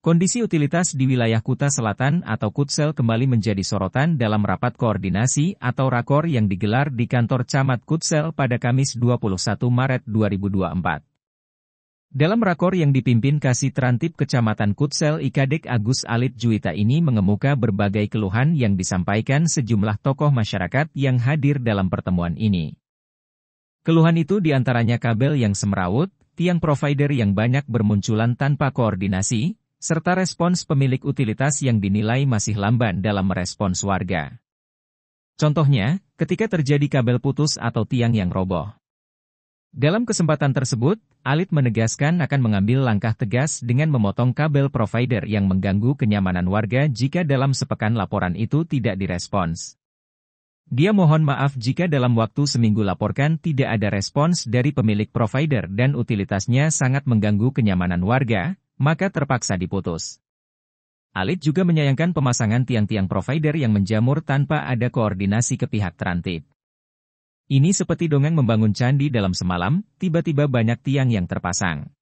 Kondisi utilitas di wilayah Kuta Selatan atau Kutsel kembali menjadi sorotan dalam rapat koordinasi atau rakor yang digelar di kantor Camat Kutsel pada Kamis 21 Maret 2024. Dalam rakor yang dipimpin Kasih Trantip Kecamatan Kutsel Ikadek Agus Alit Juwita ini mengemuka berbagai keluhan yang disampaikan sejumlah tokoh masyarakat yang hadir dalam pertemuan ini. Keluhan itu diantaranya kabel yang semrawut, tiang provider yang banyak bermunculan tanpa koordinasi, serta respons pemilik utilitas yang dinilai masih lamban dalam merespons warga. Contohnya, ketika terjadi kabel putus atau tiang yang roboh. Dalam kesempatan tersebut, Alit menegaskan akan mengambil langkah tegas dengan memotong kabel provider yang mengganggu kenyamanan warga jika dalam sepekan laporan itu tidak direspons. Dia mohon maaf jika dalam waktu seminggu laporkan tidak ada respons dari pemilik provider dan utilitasnya sangat mengganggu kenyamanan warga, maka terpaksa diputus. Alit juga menyayangkan pemasangan tiang-tiang provider yang menjamur tanpa ada koordinasi ke pihak terantip. Ini seperti dongeng membangun candi dalam semalam, tiba-tiba banyak tiang yang terpasang.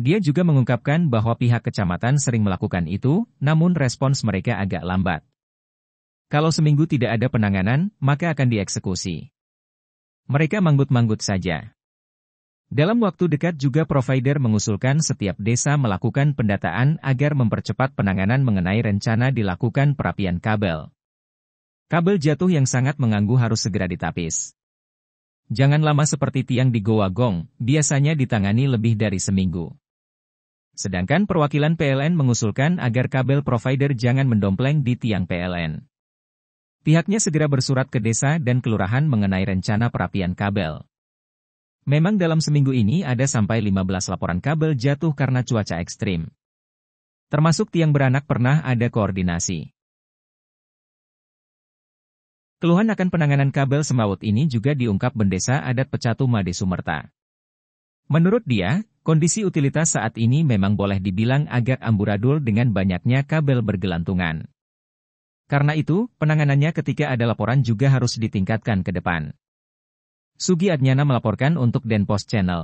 Dia juga mengungkapkan bahwa pihak kecamatan sering melakukan itu, namun respons mereka agak lambat. Kalau seminggu tidak ada penanganan, maka akan dieksekusi. Mereka manggut-manggut saja. Dalam waktu dekat juga provider mengusulkan setiap desa melakukan pendataan agar mempercepat penanganan mengenai rencana dilakukan perapian kabel. Kabel jatuh yang sangat mengganggu harus segera ditapis. Jangan lama seperti tiang di Goa Gong, biasanya ditangani lebih dari seminggu. Sedangkan perwakilan PLN mengusulkan agar kabel provider jangan mendompleng di tiang PLN. Pihaknya segera bersurat ke desa dan kelurahan mengenai rencana perapian kabel. Memang dalam seminggu ini ada sampai 15 laporan kabel jatuh karena cuaca ekstrim. Termasuk tiang beranak pernah ada koordinasi. Keluhan akan penanganan kabel semawut ini juga diungkap Bendesa Adat Pecatu Made Sumerta. Menurut dia, kondisi utilitas saat ini memang boleh dibilang agak amburadul dengan banyaknya kabel bergelantungan. Karena itu, penanganannya ketika ada laporan juga harus ditingkatkan ke depan. Sugi Adnyana melaporkan untuk Denpos Channel.